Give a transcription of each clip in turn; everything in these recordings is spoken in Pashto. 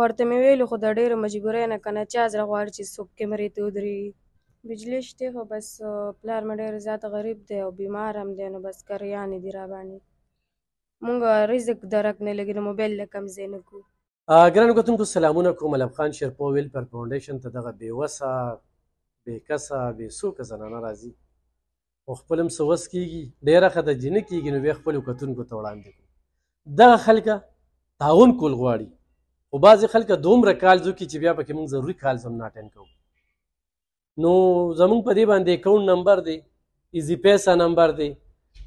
ورته مې ویلي، خو د ډېرو مجبوریو نه که نه چا زړه غواړي چې څوک کمرې ته ودرېږي. بجلۍ شته، خو بس پلار مې ډېر زیات غریب دی او بیمار هم دی، نو بس کریانې دي راباندې. موږ رزق درک نه لګي، نو موبایل له کم ځای نه کوو. ګرانو کتونکو سلامونه کوم علم خان شیرپو ویلپر فاونډیشن ته دغه بې وسه بې کسه بې څوکه زنانه راځي خو خپل هم څه وس کېږي ډېره ښه د جینه کېږي نو بیا خپلو کتونکو ته وړاندې کړو دغه خلکه تعاون کول غواړي خو بعضې خلکو دومره کالز وکړي چې بیا پکې موږ ضروري کالز هم نه اټین کوو نو زمونږ په دې باندې اکاونټ نمبر دی ایزی پیسا نمبر دی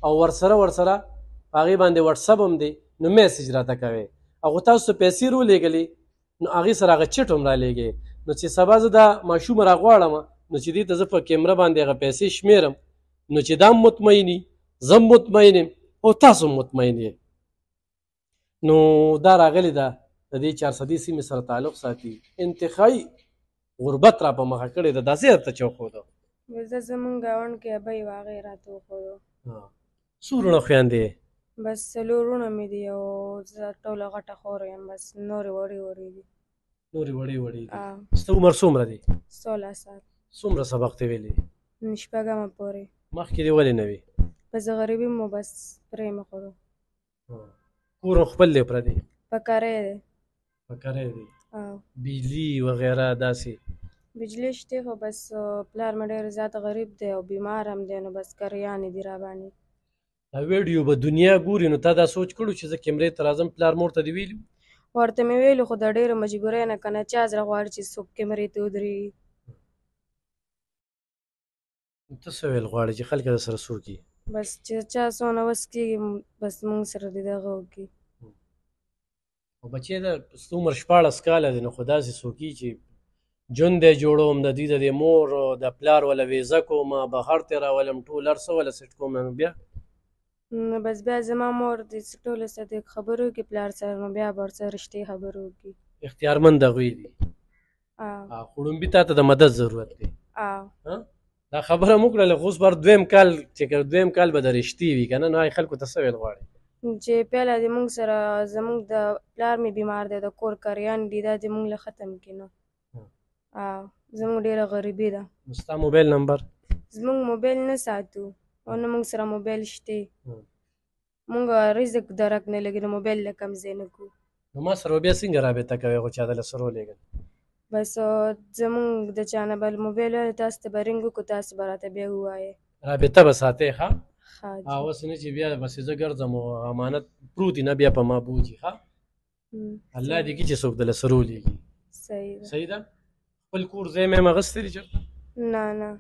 او ورسره ورسره هغې باندې وټسپ هم دی نو میسج راته کوي هغه تاسو پیسې رو لېږلې نو هغې سره هغه چټ هم را لېږې نو چې سبا زه دا ماشوم را غواړم نو چې دې ته زه په کیمره باندې هغه پیسې شمیرم نو چې دا مطمئني زه مطمئن او تاسو مطمئن یې نو دا راغلی ده د دې 400 سیمې سره تعلق ساتي انتخای غربت را په مخه کړې ده داسې ته چوکو ده زه زمون گاون کې ابي واغې راته خو ها سورونه خواندې بس سلورونه مې دی او زه ټوله غټه خور یم بس نور وړي وړي دي نور وړي وړي دي ستو عمر څومره دي 16 سال څومره سبق ته ویلې نشپګم پورې مخکې دی ولې نه وی بس غریبي مو بس پرې مخورو کور خپل دی پر دی پکاره دی کری دی بجلی وغیره داسې بجلی شته خو بس پلار مې ډېر زیات غریب دی او بیمار هم دی نو بس کریانې دي را باندې دا ویډیو به دنیا ګوري نو تا دا سوچ کړو چې زه کیمرې ته راځم پلار مور ته دی ویلي ورته مې ویلو خو د ډېرو مجبورۍ نه کنه چا زړه غواړي چې څوک کیمرې ته ودرېږي ته څه ویل غواړې چې خلک در سره سور کړي بس چې چا څونه وس کېږي بس موږ سره دې دغه وکړي او بچی دا عمر شپاړس کاله دی نو خو داسې څوک چې جون دی جوړوم د دوی د دې مور د پلار ولا ویزه کوم بهر ته راولم ټول هر څه ولا سټ کوم نو بیا بس بیا زما مور د ټولو صدیق خبرو کې پلار سره نو بیا بر سره رښتې خبرو کې اختیارمند دغوی دی خوړومبي تا ته د مدد ضرورت دی دا خبره مو کړله خو اوس بر دویم کال چې دویم کال به د رښتې وي که نه نو خلکو ته څه ویل غواړي چې پیاله دې موږ سره زموږ د پلار مې بیمار دی د کور کریان دی دا دې موږ له ختم کینو زموږ ډیره غریبي ده ستا موبایل نمبر زموږ موبایل نه ساتو او نه موږ سره موبایل شته موږ رزق درک نه لګي نو موبایل له کم ځای نه کوو نو ما سره بیا څنګه رابطه کوې خو چا دله سره ولېږل بس زموږ د چانه بل موبایل تاسو ته به رنګ وکړو تاسو به راته بیا ووایې رابطه به ساتې ښه ها اوس نه چې بیا بس زه ګرځم او امانت پروت نه بیا په ما بوجي ها الله دې کې چې څوک دل سره ولېږي صحیح ده صحیح ده خپل کور زې مې مغستري چر نه نه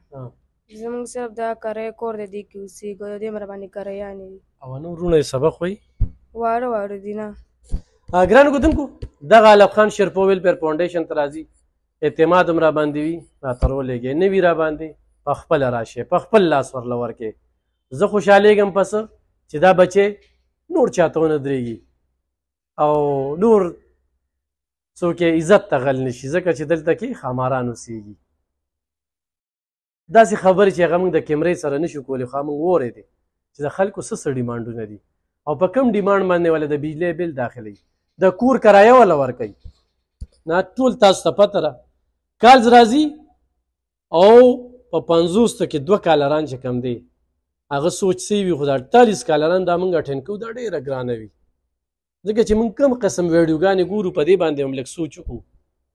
زموږ صرف دا کرای کور دې کې اوسېږي دې مر باندې کرای یعنی او نو رونه سبق وای واره واره دینه ګران ګدونکو دغه علب خان شرپویل پر فاونډیشن ترازی اعتماد مر باندې وی را ترولېږي نه وی را باندې په خپل راشه په خپل لاس ورلور کې زه خوشحالېږم پس چې دا بچې نور چاته ونه درېږي او نور څوک عزت ته غل نشي ځکه چې دلته کې خاماران اوسېږي داسې خبرې چې هغه موږ د کیمرې سره نشو کولی خو موږ وورې دی چې د خلکو څه څه ډیمانډونه دي او په کم ډیمانډ باندې ولې د بجلی بل داخلي د کور کرایه ولا ورکي نه ټول تاسو ته پته را کال راځي او په 50 کې دوه کال رانج کم دی هغه سوچ سی وي خو دا 48 کالران دا مونږ اټین کوو دا ډیره ګرانه وي ځکه چې مونږ کم قسم ویډیوګانې ګورو په دې باندې هم لږ سوچ وکړو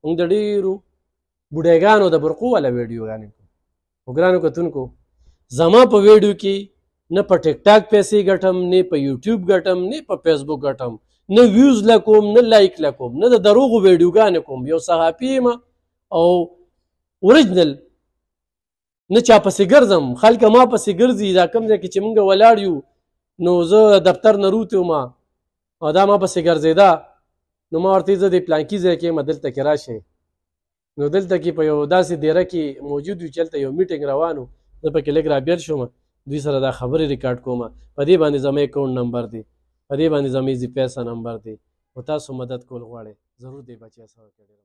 مونږ د ډیرو بډایګانو د برقو والا ویډیوګانې کوو خو ګرانو کتونکو زما په ویډیو کې نه په ټیک ټاک پیسې ګټم نه په یوټیوب ګټم نه په فیسبوک ګټم نه ویوز لکوم نه لایک لکوم نه د دروغو ویډیوګانې کوم یو صحافي یم او اوریجنل نه چا پسې ګرځم خلک ما پسې ګرځي دا کوم ځای کې چې مونږ ولاړ یو نو زه دفتر نه روتم ما او دا ما پسې ګرځیدا نو ما ورته زه د پلانکی ځای کې مدل تک راشه نو دلته کې په یو داسې دیره کې موجود یو چلته یو میټینګ روانو زه په کې لګ را بیر شوم دوی سره دا خبرې ریکارډ کوم په دې باندې زمې اکاونټ نمبر دی په دې باندې زمې زی پیسې نمبر دی او تاسو مدد کول غواړئ ضرور دی بچیا سره کړئ